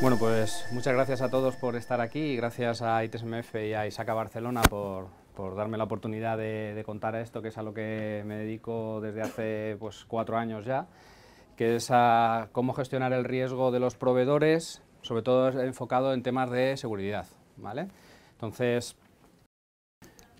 Bueno, pues muchas gracias a todos por estar aquí y gracias a ITSMF y a Isaca Barcelona por, darme la oportunidad de, contar esto, que es a lo que me dedico desde hace pues, cuatro años ya, que es a cómo gestionar el riesgo de los proveedores, sobre todo enfocado en temas de seguridad. ¿vale? Entonces,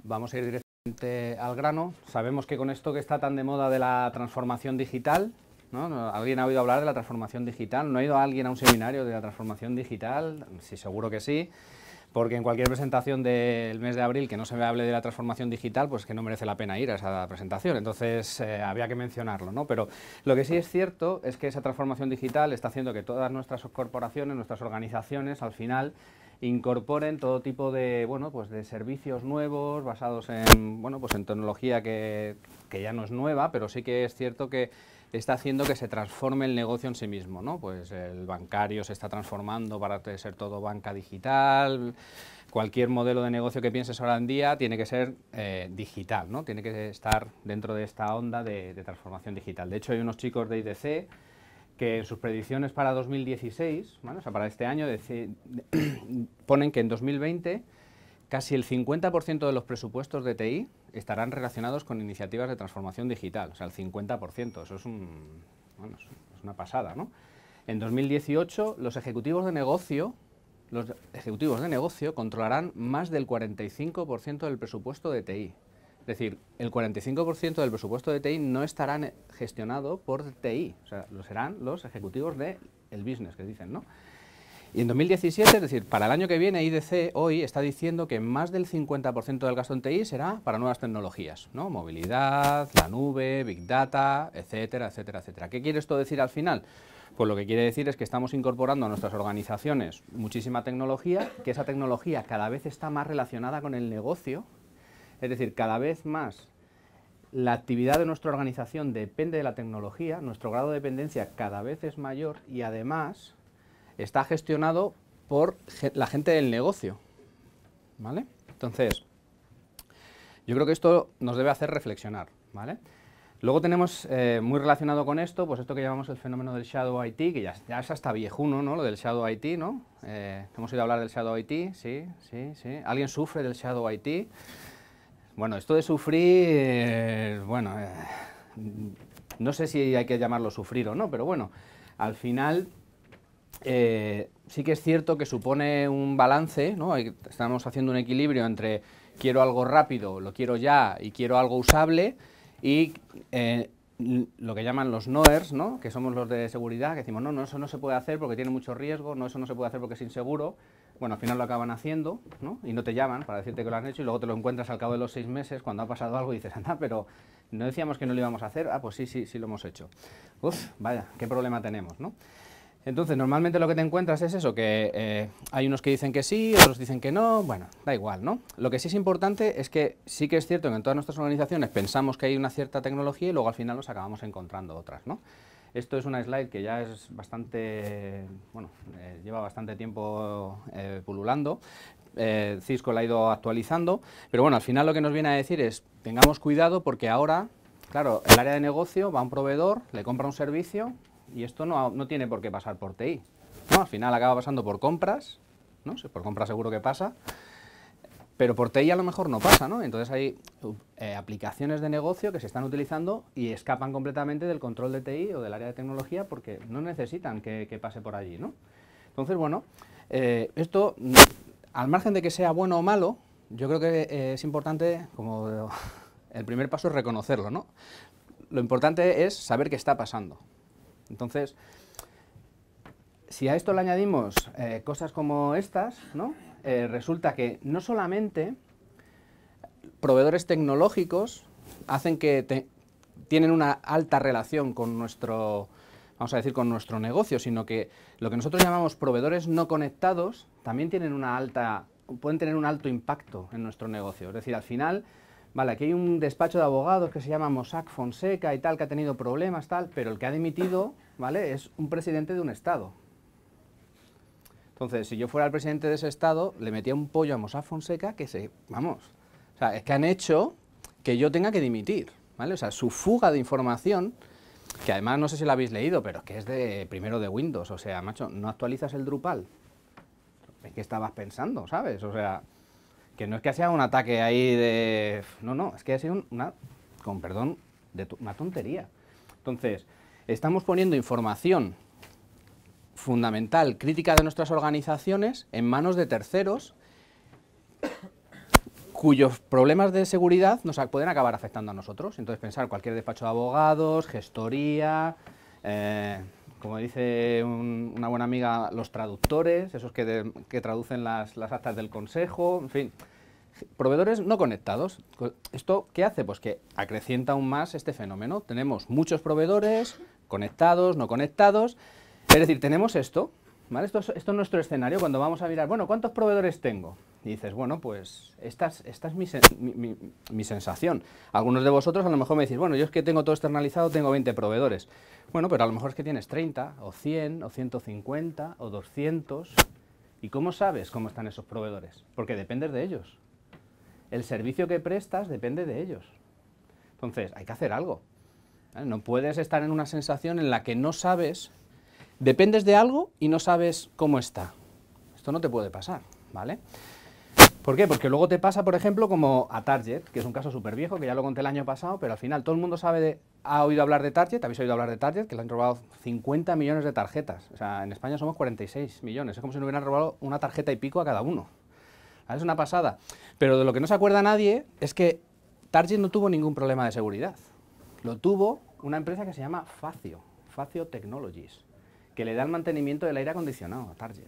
vamos a ir directamente al grano. Sabemos que con esto que está tan de moda de la transformación digital, ¿Alguien ha oído hablar de la transformación digital? ¿No ha ido alguien a un seminario de la transformación digital? Sí, seguro que sí. Porque en cualquier presentación del mes de abril que no se me hable de la transformación digital, pues que no merece la pena ir a esa presentación. Entonces eh, había que mencionarlo, ¿no? Pero lo que sí es cierto es que esa transformación digital está haciendo que todas nuestras corporaciones, nuestras organizaciones, al final incorporen todo tipo de, bueno, pues de servicios nuevos basados en, bueno, pues en tecnología que, ya no es nueva, pero sí que es cierto que está haciendo que se transforme el negocio en sí mismo, ¿no? Pues el bancario se está transformando para ser todo banca digital, cualquier modelo de negocio que pienses ahora en día tiene que ser eh, digital, ¿no? Tiene que estar dentro de esta onda de, de transformación digital. De hecho, hay unos chicos de IDC que en sus predicciones para 2016, bueno, o sea, para este año, ponen que en 2020 casi el 50% de los presupuestos de TI estarán relacionados con iniciativas de transformación digital, o sea, el 50%, eso es, es una pasada, ¿no? En 2018, los ejecutivos de negocio, los ejecutivos de negocio controlarán más del 45% del presupuesto de TI. Es decir, el 45% del presupuesto de TI no estará gestionado por TI, o sea, lo serán los ejecutivos del el business, que dicen, ¿no? Y en 2017, es decir, para el año que viene, IDC hoy está diciendo que más del 50% del gasto en TI será para nuevas tecnologías, ¿no? Movilidad, la nube, Big Data, etcétera, etcétera, etcétera. ¿Qué quiere esto decir al final? Pues lo que quiere decir es que estamos incorporando a nuestras organizaciones muchísima tecnología, que esa tecnología cada vez está más relacionada con el negocio es decir, cada vez más la actividad de nuestra organización depende de la tecnología, nuestro grado de dependencia cada vez es mayor y además está gestionado por la gente del negocio. ¿Vale? Entonces, yo creo que esto nos debe hacer reflexionar. ¿Vale? Luego tenemos eh, muy relacionado con esto, pues esto que llamamos el fenómeno del Shadow IT, que ya, es hasta viejuno, ¿no? Lo del Shadow IT, ¿no? Eh, hemos ido a hablar del Shadow IT, sí, sí, sí. ¿Alguien sufre del Shadow IT? Bueno, esto de sufrir, bueno, eh, no sé si hay que llamarlo sufrir o no, pero bueno, al final eh, sí que es cierto que supone un balance, ¿no? Estamos haciendo un equilibrio entre quiero algo rápido, lo quiero ya y quiero algo usable y eh, lo que llaman los noers, ¿no? que somos los de seguridad, que decimos, no, no, eso no se puede hacer porque tiene mucho riesgo, no, eso no se puede hacer porque es inseguro, bueno, al final lo acaban haciendo, ¿no? Y no te llaman para decirte que lo han hecho y luego te lo encuentras al cabo de los seis meses cuando ha pasado algo y dices, anda, pero no decíamos que no lo íbamos a hacer, ah, pues sí, sí, sí lo hemos hecho. Uf, vaya, qué problema tenemos, ¿no? Entonces, normalmente lo que te encuentras es eso, que eh, hay unos que dicen que sí, otros dicen que no, bueno, da igual, ¿no? Lo que sí es importante es que sí que es cierto que en todas nuestras organizaciones pensamos que hay una cierta tecnología y luego al final nos acabamos encontrando otras, ¿no? Esto es una slide que ya es bastante, bueno, eh, lleva bastante tiempo eh, pululando. Eh, Cisco la ha ido actualizando, pero bueno, al final lo que nos viene a decir es, tengamos cuidado porque ahora, claro, el área de negocio va a un proveedor, le compra un servicio y esto no, tiene por qué pasar por TI. ¿no? Al final acaba pasando por compras, ¿no? por compras seguro que pasa, pero por TI a lo mejor no pasa, ¿no? Entonces hay eh, aplicaciones de negocio que se están utilizando y escapan completamente del control de TI o del área de tecnología porque no necesitan que, pase por allí, ¿no? Entonces, bueno, eh, esto, mm, al margen de que sea bueno o malo, yo creo que eh, es importante, como el primer paso es reconocerlo, ¿no? Lo importante es saber qué está pasando. Entonces, si a esto le añadimos cosas como estas, ¿no? Eh, resulta que no solamente proveedores tecnológicos hacen que tienen una alta relación con nuestro, vamos a decir, con nuestro negocio, sino que lo que nosotros llamamos proveedores no conectados también tienen una alta, pueden tener un alto impacto en nuestro negocio. Es decir, al final, vale, aquí hay un despacho de abogados que se llama Mossack Fonseca y tal, que ha tenido problemas, tal, pero el que ha dimitido, ¿vale? Es un presidente de un Estado. Entonces, si yo fuera el presidente de ese estado, le metía un pollo a Mossack Fonseca que se... Vamos, o sea, es que han hecho que yo tenga que dimitir, ¿vale? O sea, su fuga de información, que además no sé si la habéis leído, pero es que es de primero de Windows, o sea, macho, ¿no actualizas el Drupal? ¿En qué estabas pensando, sabes? O sea, que no es que sea un ataque ahí de... No, no, es que ha sido una, con perdón, una tontería. Entonces, estamos poniendo información fundamental, crítica de nuestras organizaciones en manos de terceros cuyos problemas de seguridad nos pueden acabar afectando a nosotros. Entonces pensar cualquier despacho de abogados, gestoría, eh, como dice una buena amiga, los traductores, esos que, traducen las, las, actas del consejo, en fin, proveedores no conectados. ¿Esto qué hace? Pues que acrecienta aún más este fenómeno. Tenemos muchos proveedores conectados, no conectados, es decir, tenemos esto, ¿vale? Esto es, nuestro escenario cuando vamos a mirar, bueno, ¿cuántos proveedores tengo? Y dices, bueno, pues esta es, mi, sensación. Algunos de vosotros a lo mejor me decís, bueno, yo es que tengo todo externalizado, tengo 20 proveedores. Bueno, pero a lo mejor es que tienes 30, o 100, o 150, o 200. ¿Y cómo sabes cómo están esos proveedores? Porque dependes de ellos. El servicio que prestas depende de ellos. Entonces, hay que hacer algo. No puedes estar en una sensación en la que no sabes Dependes de algo y no sabes cómo está. Esto no te puede pasar, ¿vale? ¿Por qué? Porque luego te pasa, por ejemplo, como a Target, que es un caso súper viejo, que ya lo conté el año pasado, pero al final todo el mundo sabe de, ha oído hablar de Target, habéis oído hablar de Target, que le han robado 50 millones de tarjetas. O sea, en España somos 46 millones. Es como si nos hubieran robado una tarjeta y pico a cada uno. Es una pasada. Pero de lo que no se acuerda nadie es que Target no tuvo ningún problema de seguridad. Lo tuvo una empresa que se llama Facio, Facio Technologies que le da el mantenimiento del aire acondicionado a Target.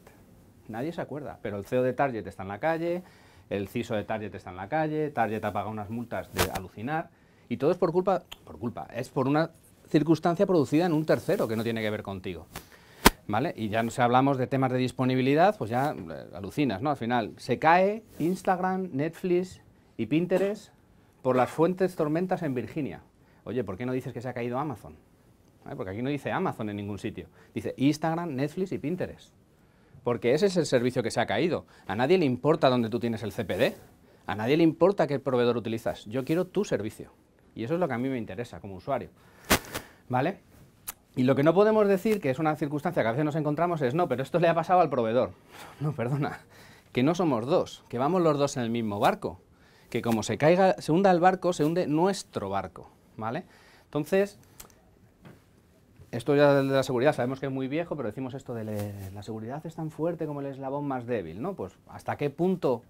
Nadie se acuerda, pero el CEO de Target está en la calle, el CISO de Target está en la calle, Target ha pagado unas multas de alucinar, y todo es por culpa, por culpa, es por una circunstancia producida en un tercero que no tiene que ver contigo. ¿Vale? Y ya no si hablamos de temas de disponibilidad, pues ya eh, alucinas, ¿no? Al final se cae Instagram, Netflix y Pinterest por las fuentes tormentas en Virginia. Oye, ¿por qué no dices que se ha caído Amazon? porque aquí no dice Amazon en ningún sitio, dice Instagram, Netflix y Pinterest. Porque ese es el servicio que se ha caído. A nadie le importa dónde tú tienes el CPD, a nadie le importa qué proveedor utilizas. Yo quiero tu servicio. Y eso es lo que a mí me interesa como usuario. ¿Vale? Y lo que no podemos decir, que es una circunstancia que a veces nos encontramos, es no, pero esto le ha pasado al proveedor. No, perdona, que no somos dos, que vamos los dos en el mismo barco. Que como se caiga, se hunda el barco, se hunde nuestro barco. ¿Vale? Entonces, esto ya de la seguridad sabemos que es muy viejo, pero decimos esto de la seguridad es tan fuerte como el eslabón más débil, ¿no? Pues hasta qué punto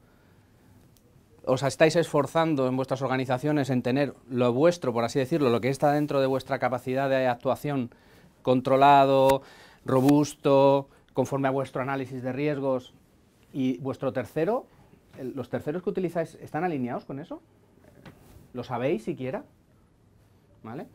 os estáis esforzando en vuestras organizaciones en tener lo vuestro, por así decirlo, lo que está dentro de vuestra capacidad de actuación controlado, robusto, conforme a vuestro análisis de riesgos. Y vuestro tercero, los terceros que utilizáis, ¿están alineados con eso? ¿Lo sabéis siquiera? ¿Vale?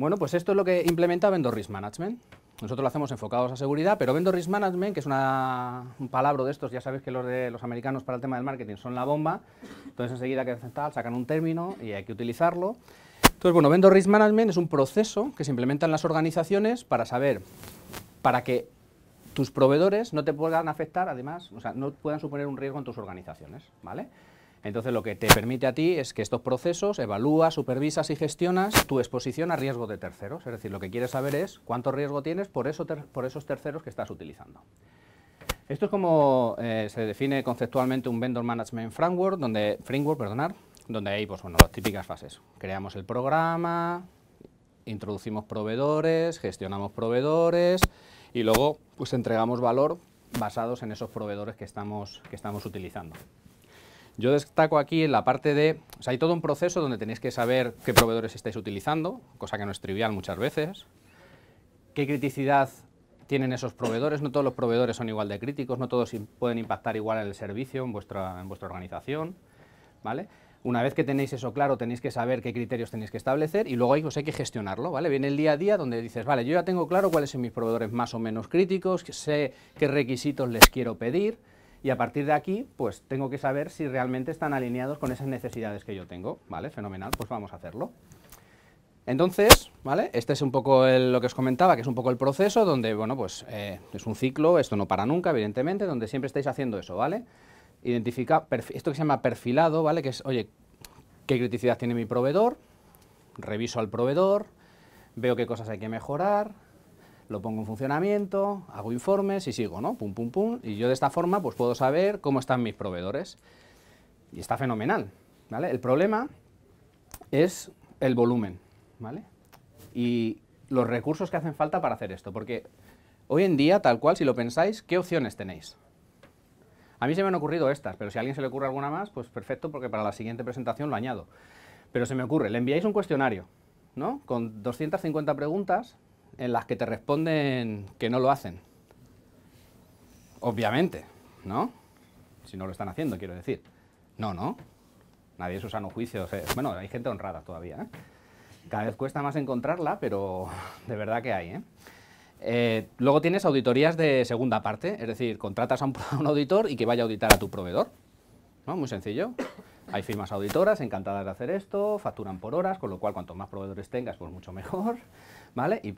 Bueno, pues esto es lo que implementa Vendor Risk Management. Nosotros lo hacemos enfocados a seguridad, pero Vendor Risk Management, que es una, un palabra de estos, ya sabéis que los de los americanos para el tema del marketing son la bomba, entonces enseguida que sacan un término y hay que utilizarlo. Entonces, bueno, Vendor Risk Management es un proceso que se implementa en las organizaciones para saber, para que tus proveedores no te puedan afectar, además, o sea, no puedan suponer un riesgo en tus organizaciones, ¿vale? Entonces lo que te permite a ti es que estos procesos evalúas, supervisas y gestionas tu exposición a riesgo de terceros. Es decir, lo que quieres saber es cuánto riesgo tienes por, esos terceros que estás utilizando. Esto es como eh, se define conceptualmente un Vendor Management Framework, donde, framework donde hay pues, las típicas fases. Creamos el programa, introducimos proveedores, gestionamos proveedores y luego pues, entregamos valor basados en esos proveedores que estamos utilizando. Yo destaco aquí en la parte de, o sea, hay todo un proceso donde tenéis que saber qué proveedores estáis utilizando, cosa que no es trivial muchas veces, qué criticidad tienen esos proveedores, no todos los proveedores son igual de críticos, no todos pueden impactar igual en el servicio, en vuestra, en vuestra organización, ¿vale? Una vez que tenéis eso claro, tenéis que saber qué criterios tenéis que establecer y luego ahí os pues, hay que gestionarlo, ¿vale? Viene el día a día donde dices, vale, yo ya tengo claro cuáles son mis proveedores más o menos críticos, sé qué requisitos les quiero pedir, y a partir de aquí, pues tengo que saber si realmente están alineados con esas necesidades que yo tengo, ¿vale? Fenomenal, pues vamos a hacerlo. Entonces, ¿vale? Este es un poco lo que os comentaba, que es un poco el proceso donde, bueno, pues eh, es un ciclo, esto no para nunca, evidentemente, donde siempre estáis haciendo eso, ¿vale? Identifica, esto que se llama perfilado, ¿vale? Que es, oye, ¿qué criticidad tiene mi proveedor? Reviso al proveedor, veo qué cosas hay que mejorar, lo pongo en funcionamiento, hago informes y sigo, ¿no? Pum, pum, pum. Y yo de esta forma pues puedo saber cómo están mis proveedores. Y está fenomenal, ¿vale? El problema es el volumen, ¿vale? Y los recursos que hacen falta para hacer esto, porque hoy en día, tal cual, si lo pensáis, ¿qué opciones tenéis? A mí se me han ocurrido estas, pero si a alguien se le ocurre alguna más, pues perfecto, porque para la siguiente presentación lo añado. Pero se me ocurre, le enviáis un cuestionario, ¿no? Con 250 preguntas en las que te responden que no lo hacen. Obviamente, ¿no? Si no lo están haciendo, quiero decir. No, no. Nadie es usando juicio. Eh. bueno, hay gente honrada todavía. ¿eh? Cada vez cuesta más encontrarla, pero de verdad que hay. ¿eh? luego tienes auditorías de segunda parte, es decir, contratas a un, auditor y que vaya a auditar a tu proveedor. ¿no? Muy sencillo. Hay firmas auditoras encantadas de hacer esto, facturan por horas, con lo cual cuanto más proveedores tengas, pues mucho mejor. ¿vale? Y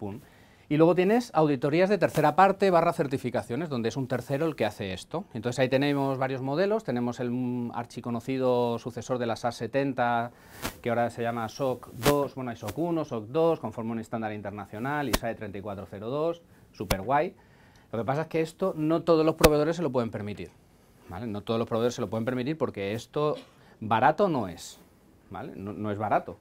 Y luego tienes auditorías de tercera parte barra certificaciones, donde es un tercero el que hace esto. Entonces ahí tenemos varios modelos, tenemos el mm, archiconocido sucesor de la a 70, que ahora se llama SOC 2, bueno hay SOC 1, SOC 2, conforme un estándar internacional, ISAE 3402, super guay. Lo que pasa es que esto no todos los proveedores se lo pueden permitir, No todos los proveedores se lo pueden permitir porque esto barato no es, no, no es barato.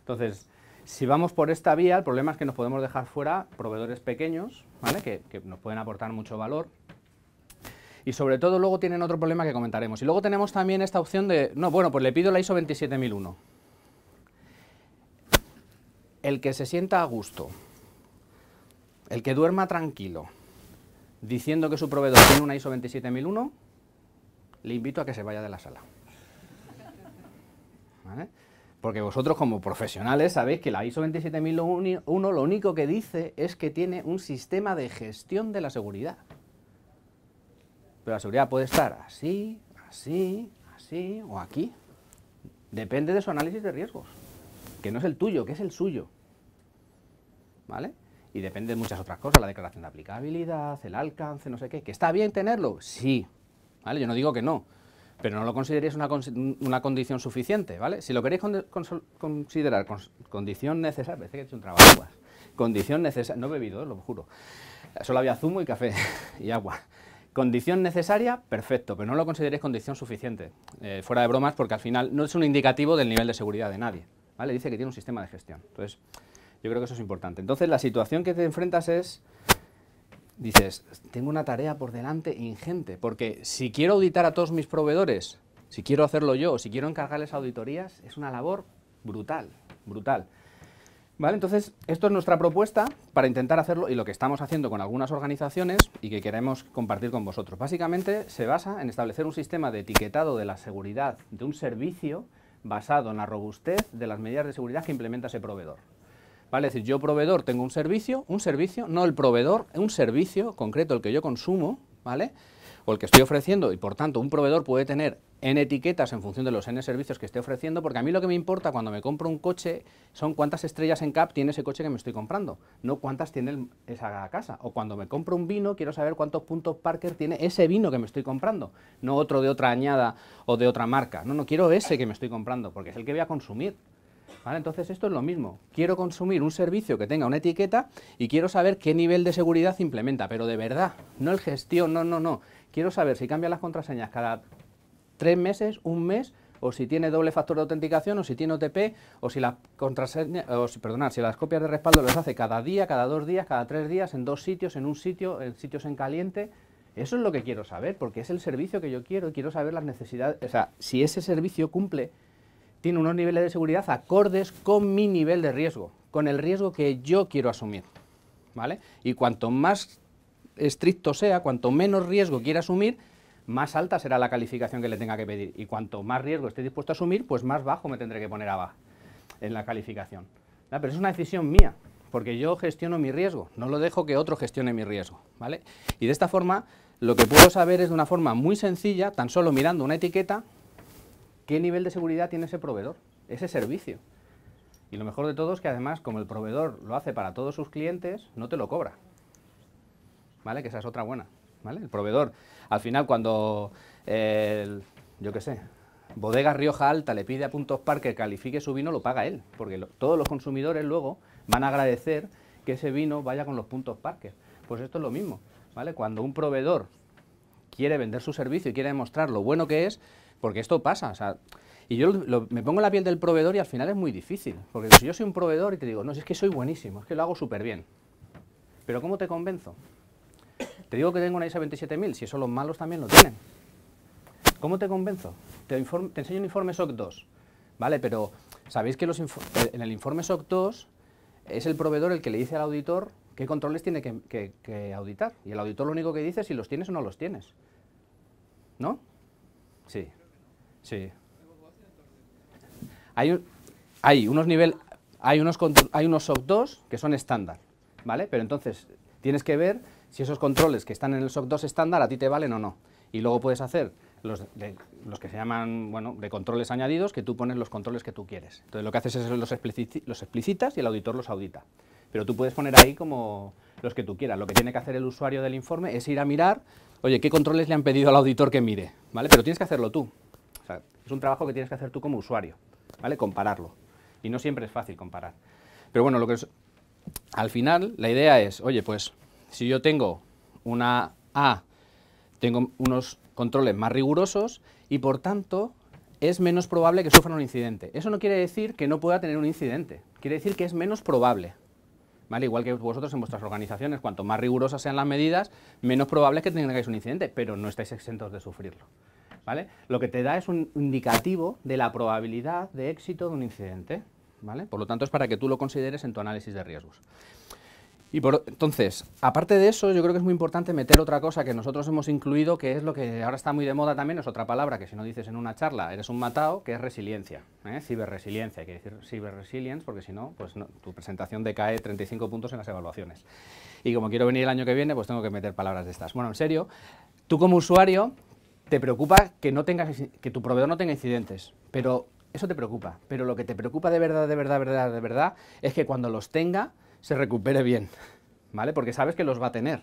Entonces, si vamos por esta vía, el problema es que nos podemos dejar fuera proveedores pequeños, ¿vale? que, que nos pueden aportar mucho valor, y sobre todo luego tienen otro problema que comentaremos. Y luego tenemos también esta opción de, no, bueno, pues le pido la ISO 27001. El que se sienta a gusto, el que duerma tranquilo, diciendo que su proveedor tiene una ISO 27001, le invito a que se vaya de la sala. ¿Vale? Porque vosotros como profesionales sabéis que la ISO 27001 lo único que dice es que tiene un sistema de gestión de la seguridad. Pero la seguridad puede estar así, así, así o aquí. Depende de su análisis de riesgos, que no es el tuyo, que es el suyo. ¿Vale? Y depende de muchas otras cosas, la declaración de aplicabilidad, el alcance, no sé qué. ¿Que está bien tenerlo? Sí. ¿Vale? Yo no digo que no pero no lo consideréis una, una condición suficiente, ¿vale? Si lo queréis considerar condición necesaria, parece que he hecho un trabajo, condición necesaria, no he bebido, eh, lo juro, solo había zumo y café y agua. Condición necesaria, perfecto, pero no lo consideréis condición suficiente, eh, fuera de bromas, porque al final no es un indicativo del nivel de seguridad de nadie, ¿vale? Dice que tiene un sistema de gestión, entonces yo creo que eso es importante. Entonces la situación que te enfrentas es dices, tengo una tarea por delante ingente, porque si quiero auditar a todos mis proveedores, si quiero hacerlo yo, si quiero encargarles auditorías, es una labor brutal, brutal. ¿Vale? Entonces, esto es nuestra propuesta para intentar hacerlo y lo que estamos haciendo con algunas organizaciones y que queremos compartir con vosotros. Básicamente se basa en establecer un sistema de etiquetado de la seguridad de un servicio basado en la robustez de las medidas de seguridad que implementa ese proveedor. ¿Vale? Es decir, yo proveedor tengo un servicio, un servicio, no el proveedor, un servicio concreto, el que yo consumo, ¿vale? O el que estoy ofreciendo, y por tanto un proveedor puede tener n etiquetas en función de los n servicios que esté ofreciendo, porque a mí lo que me importa cuando me compro un coche son cuántas estrellas en CAP tiene ese coche que me estoy comprando, no cuántas tiene esa casa. O cuando me compro un vino, quiero saber cuántos puntos Parker tiene ese vino que me estoy comprando, no otro de otra añada o de otra marca. No, no quiero ese que me estoy comprando, porque es el que voy a consumir. ¿Vale? Entonces esto es lo mismo. Quiero consumir un servicio que tenga una etiqueta y quiero saber qué nivel de seguridad implementa, pero de verdad, no el gestión, no, no, no. Quiero saber si cambia las contraseñas cada tres meses, un mes, o si tiene doble factor de autenticación, o si tiene OTP, o si las o si, si las copias de respaldo las hace cada día, cada dos días, cada tres días, en dos sitios, en un sitio, en sitios en caliente. Eso es lo que quiero saber, porque es el servicio que yo quiero quiero saber las necesidades, o sea, si ese servicio cumple tiene unos niveles de seguridad acordes con mi nivel de riesgo, con el riesgo que yo quiero asumir. ¿Vale? Y cuanto más estricto sea, cuanto menos riesgo quiera asumir, más alta será la calificación que le tenga que pedir. Y cuanto más riesgo esté dispuesto a asumir, pues más bajo me tendré que poner abajo en la calificación. Pero es una decisión mía, porque yo gestiono mi riesgo, no lo dejo que otro gestione mi riesgo. ¿vale? Y de esta forma, lo que puedo saber es de una forma muy sencilla, tan solo mirando una etiqueta, ¿Qué nivel de seguridad tiene ese proveedor, ese servicio? Y lo mejor de todo es que además, como el proveedor lo hace para todos sus clientes, no te lo cobra. ¿Vale? Que esa es otra buena. ¿Vale? El proveedor, al final, cuando, el, yo qué sé, Bodega Rioja Alta le pide a Puntos parque, que califique su vino, lo paga él, porque todos los consumidores luego van a agradecer que ese vino vaya con los puntos Parker. Pues esto es lo mismo, ¿vale? Cuando un proveedor quiere vender su servicio y quiere demostrar lo bueno que es, porque esto pasa, o sea, y yo me pongo en la piel del proveedor y al final es muy difícil. Porque si yo soy un proveedor y te digo, no, es que soy buenísimo, es que lo hago súper bien. Pero ¿cómo te convenzo? Te digo que tengo una ISA 27000, si eso los malos también lo tienen. ¿Cómo te convenzo? Te, enseño un informe SOC 2. Vale, pero sabéis que eh, en el informe SOC 2 es el proveedor el que le dice al auditor qué controles tiene que, que auditar. Y el auditor lo único que dice es si los tienes o no los tienes. ¿No? Sí, Sí. Hay, hay unos nivel, hay unos, hay unos SOC 2 que son estándar, ¿vale? Pero entonces tienes que ver si esos controles que están en el SOC 2 estándar a ti te valen o no. Y luego puedes hacer los, los, que se llaman, bueno, de controles añadidos, que tú pones los controles que tú quieres. Entonces lo que haces es los, los explicitas y el auditor los audita. Pero tú puedes poner ahí como los que tú quieras. Lo que tiene que hacer el usuario del informe es ir a mirar, oye, ¿qué controles le han pedido al auditor que mire? ¿Vale? Pero tienes que hacerlo tú es un trabajo que tienes que hacer tú como usuario, ¿vale? Compararlo. Y no siempre es fácil comparar. Pero bueno, lo que es, al final la idea es, oye, pues si yo tengo una A, tengo unos controles más rigurosos y por tanto es menos probable que sufra un incidente. Eso no quiere decir que no pueda tener un incidente, quiere decir que es menos probable. Igual que vosotros en vuestras organizaciones, cuanto más rigurosas sean las medidas, menos probable es que tengáis un incidente, pero no estáis exentos de sufrirlo. Lo que te da es un indicativo de la probabilidad de éxito de un incidente, ¿vale? Por lo tanto, es para que tú lo consideres en tu análisis de riesgos. Y por, entonces, aparte de eso, yo creo que es muy importante meter otra cosa que nosotros hemos incluido, que es lo que ahora está muy de moda también, es otra palabra que si no dices en una charla eres un matado, que es resiliencia, ¿eh? ciberresiliencia, hay que decir ciberresilience, porque si no, pues no, tu presentación decae 35 puntos en las evaluaciones. Y como quiero venir el año que viene, pues tengo que meter palabras de estas. Bueno, en serio, tú como usuario te preocupa que, no tengas, que tu proveedor no tenga incidentes, pero eso te preocupa. Pero lo que te preocupa de verdad, de verdad, de verdad, de verdad, es que cuando los tenga, se recupere bien, ¿vale? Porque sabes que los va a tener.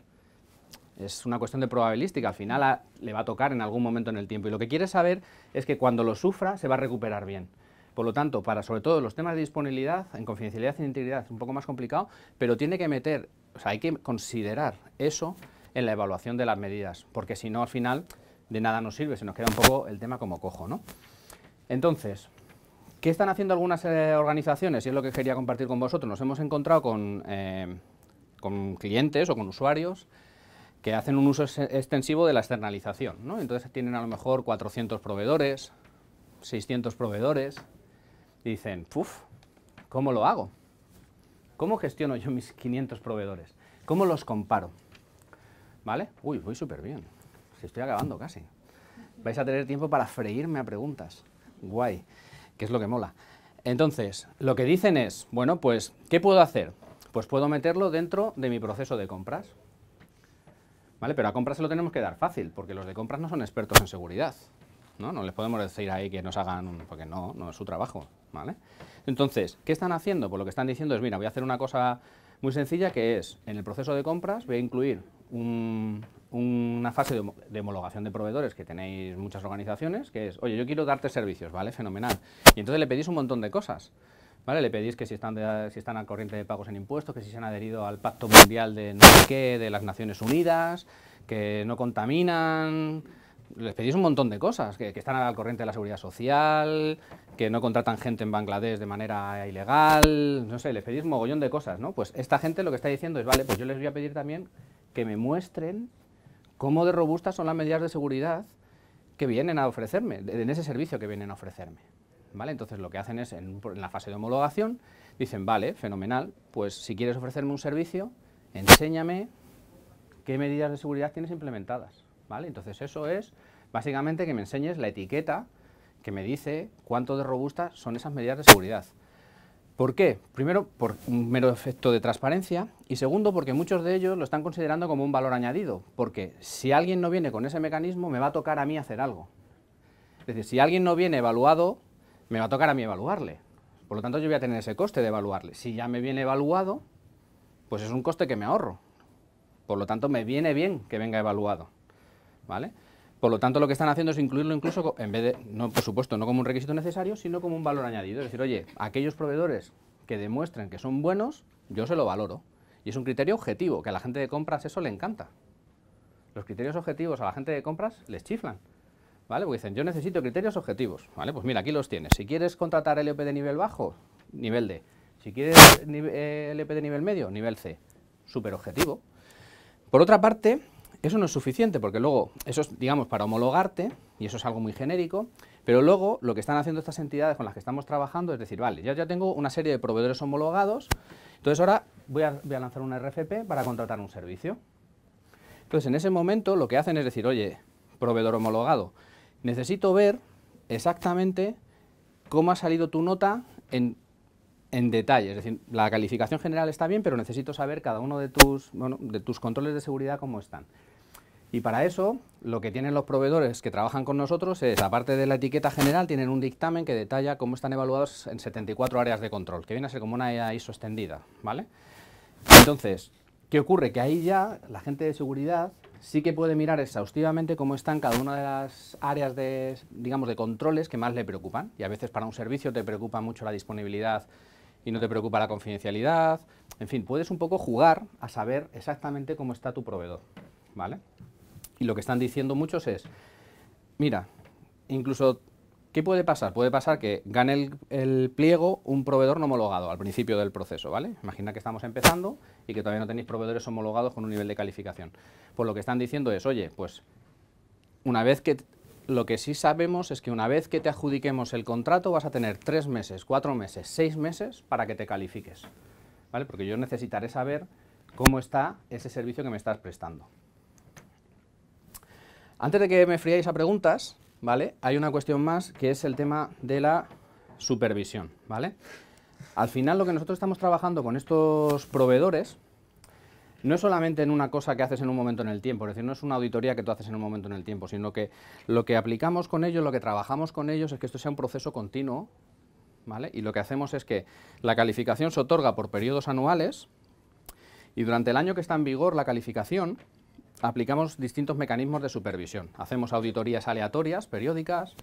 Es una cuestión de probabilística, al final le va a tocar en algún momento en el tiempo. Y lo que quieres saber es que cuando lo sufra, se va a recuperar bien. Por lo tanto, para sobre todo los temas de disponibilidad, en confidencialidad e integridad es un poco más complicado, pero tiene que meter, o sea, hay que considerar eso en la evaluación de las medidas, porque si no, al final de nada nos sirve, se nos queda un poco el tema como cojo, ¿no? Entonces, ¿qué están haciendo algunas eh, organizaciones? Y es lo que quería compartir con vosotros. Nos hemos encontrado con, eh, clientes o con usuarios que hacen un uso extensivo de la externalización, ¿no? Entonces tienen a lo mejor 400 proveedores, 600 proveedores, y dicen, ¡puff! ¿cómo lo hago? ¿Cómo gestiono yo mis 500 proveedores? ¿Cómo los comparo? ¿Vale? Uy, voy súper bien estoy acabando casi. Vais a tener tiempo para freírme a preguntas. Guay, que es lo que mola. Entonces, lo que dicen es, bueno, pues, ¿qué puedo hacer? Pues puedo meterlo dentro de mi proceso de compras. ¿Vale? Pero a compras se lo tenemos que dar fácil, porque los de compras no son expertos en seguridad. ¿no? no les podemos decir ahí que nos hagan, porque no, no es su trabajo. ¿vale? Entonces, ¿qué están haciendo? Pues lo que están diciendo es, mira, voy a hacer una cosa muy sencilla que es, en el proceso de compras voy a incluir una fase de, homologación de proveedores que tenéis muchas organizaciones, que es, oye, yo quiero darte servicios, ¿vale? Fenomenal. Y entonces le pedís un montón de cosas. ¿Vale? Le pedís que si están, si están al corriente de pagos en impuestos, que si se han adherido al Pacto Mundial de no sé qué, de las Naciones Unidas, que no contaminan, les pedís un montón de cosas, que, que, están al corriente de la seguridad social, que no contratan gente en Bangladesh de manera ilegal, no sé, les pedís mogollón de cosas, ¿no? Pues esta gente lo que está diciendo es, vale, pues yo les voy a pedir también que me muestren cómo de robustas son las medidas de seguridad que vienen a ofrecerme, en ese servicio que vienen a ofrecerme. ¿Vale? Entonces lo que hacen es, en, en la fase de homologación, dicen, vale, fenomenal, pues si quieres ofrecerme un servicio, enséñame qué medidas de seguridad tienes implementadas. ¿Vale? Entonces eso es básicamente que me enseñes la etiqueta que me dice cuánto de robustas son esas medidas de seguridad. ¿Por qué? Primero, por un mero efecto de transparencia y segundo, porque muchos de ellos lo están considerando como un valor añadido, porque si alguien no viene con ese mecanismo, me va a tocar a mí hacer algo. Es decir, si alguien no viene evaluado, me va a tocar a mí evaluarle. Por lo tanto, yo voy a tener ese coste de evaluarle. Si ya me viene evaluado, pues es un coste que me ahorro. Por lo tanto, me viene bien que venga evaluado. ¿Vale? Por lo tanto, lo que están haciendo es incluirlo incluso, en vez de, no, por supuesto, no como un requisito necesario, sino como un valor añadido. Es decir, oye, aquellos proveedores que demuestren que son buenos, yo se lo valoro. Y es un criterio objetivo, que a la gente de compras eso le encanta. Los criterios objetivos a la gente de compras les chiflan. ¿Vale? Porque dicen, yo necesito criterios objetivos. ¿Vale? Pues mira, aquí los tienes. Si quieres contratar LP de nivel bajo, nivel D. Si quieres eh, LOP de nivel medio, nivel C. super objetivo. Por otra parte, eso no es suficiente porque luego, eso es, digamos, para homologarte, y eso es algo muy genérico, pero luego lo que están haciendo estas entidades con las que estamos trabajando es decir, vale, ya, tengo una serie de proveedores homologados, entonces ahora voy a, voy a lanzar una RFP para contratar un servicio. Entonces, en ese momento lo que hacen es decir, oye, proveedor homologado, necesito ver exactamente cómo ha salido tu nota en en detalle, es decir, la calificación general está bien, pero necesito saber cada uno de tus, bueno, de tus controles de seguridad cómo están. Y para eso, lo que tienen los proveedores que trabajan con nosotros es, aparte de la etiqueta general, tienen un dictamen que detalla cómo están evaluados en 74 áreas de control, que viene a ser como una ISO extendida, ¿vale? Entonces, ¿qué ocurre? Que ahí ya la gente de seguridad sí que puede mirar exhaustivamente cómo están cada una de las áreas de, digamos, de controles que más le preocupan. Y a veces para un servicio te preocupa mucho la disponibilidad y no te preocupa la confidencialidad. En fin, puedes un poco jugar a saber exactamente cómo está tu proveedor, ¿vale? Y lo que están diciendo muchos es, mira, incluso, ¿qué puede pasar? Puede pasar que gane el, pliego un proveedor no homologado al principio del proceso, ¿vale? Imagina que estamos empezando y que todavía no tenéis proveedores homologados con un nivel de calificación. Pues lo que están diciendo es, oye, pues una vez que lo que sí sabemos es que una vez que te adjudiquemos el contrato vas a tener tres meses, cuatro meses, seis meses para que te califiques. ¿Vale? Porque yo necesitaré saber cómo está ese servicio que me estás prestando. Antes de que me fríais a preguntas, ¿vale? Hay una cuestión más que es el tema de la supervisión, ¿vale? Al final lo que nosotros estamos trabajando con estos proveedores no es solamente en una cosa que haces en un momento en el tiempo, es decir, no es una auditoría que tú haces en un momento en el tiempo, sino que lo que aplicamos con ellos, lo que trabajamos con ellos es que esto sea un proceso continuo, ¿vale? Y lo que hacemos es que la calificación se otorga por periodos anuales y durante el año que está en vigor la calificación aplicamos distintos mecanismos de supervisión. Hacemos auditorías aleatorias, periódicas,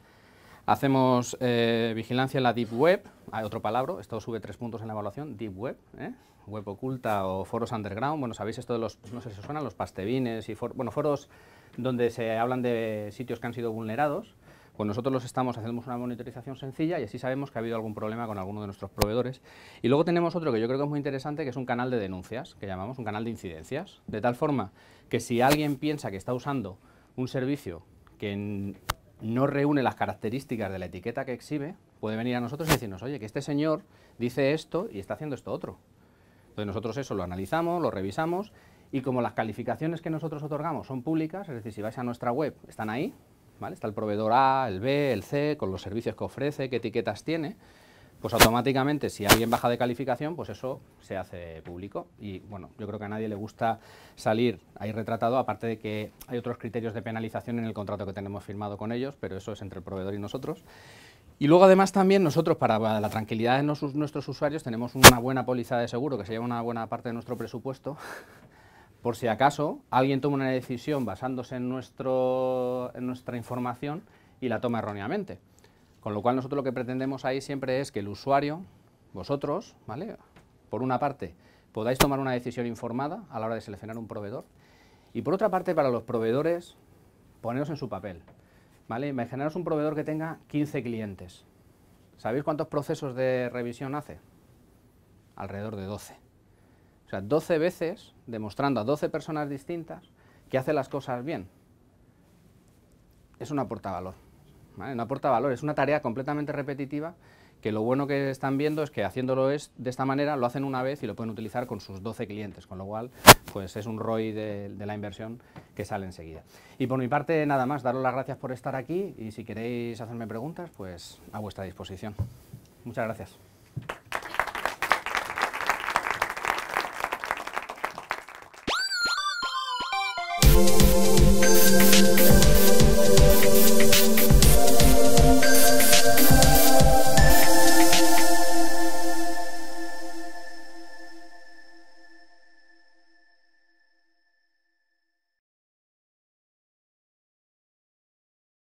Hacemos eh, vigilancia en la Deep Web, hay otro palabra, esto sube tres puntos en la evaluación, Deep Web, ¿eh? web oculta o foros underground, bueno, sabéis esto de los, no sé si os suenan, los pastebines y bueno, foros donde se hablan de sitios que han sido vulnerados, pues nosotros los estamos, hacemos una monitorización sencilla y así sabemos que ha habido algún problema con alguno de nuestros proveedores. Y luego tenemos otro que yo creo que es muy interesante, que es un canal de denuncias, que llamamos un canal de incidencias, de tal forma que si alguien piensa que está usando un servicio que no reúne las características de la etiqueta que exhibe, puede venir a nosotros y decirnos, oye, que este señor dice esto y está haciendo esto otro. Entonces nosotros eso lo analizamos, lo revisamos y como las calificaciones que nosotros otorgamos son públicas, es decir, si vais a nuestra web, están ahí, ¿vale? Está el proveedor A, el B, el C, con los servicios que ofrece, qué etiquetas tiene, pues automáticamente si alguien baja de calificación, pues eso se hace público. Y bueno, yo creo que a nadie le gusta salir ahí retratado, aparte de que hay otros criterios de penalización en el contrato que tenemos firmado con ellos, pero eso es entre el proveedor y nosotros. Y luego además también nosotros para la tranquilidad de nuestros usuarios tenemos una buena póliza de seguro que se lleva una buena parte de nuestro presupuesto por si acaso alguien toma una decisión basándose en, en nuestra información y la toma erróneamente. Con lo cual nosotros lo que pretendemos ahí siempre es que el usuario, vosotros, ¿vale? por una parte, podáis tomar una decisión informada a la hora de seleccionar un proveedor y por otra parte, para los proveedores, poneros en su papel. ¿vale? Imaginaros un proveedor que tenga 15 clientes. ¿Sabéis cuántos procesos de revisión hace? Alrededor de 12. O sea, 12 veces demostrando a 12 personas distintas que hace las cosas bien. Es una aporta valor no aporta valor, es una tarea completamente repetitiva que lo bueno que están viendo es que haciéndolo es de esta manera lo hacen una vez y lo pueden utilizar con sus 12 clientes, con lo cual pues es un ROI de, de la inversión que sale enseguida. Y por mi parte nada más, daros las gracias por estar aquí y si queréis hacerme preguntas, pues a vuestra disposición. Muchas gracias.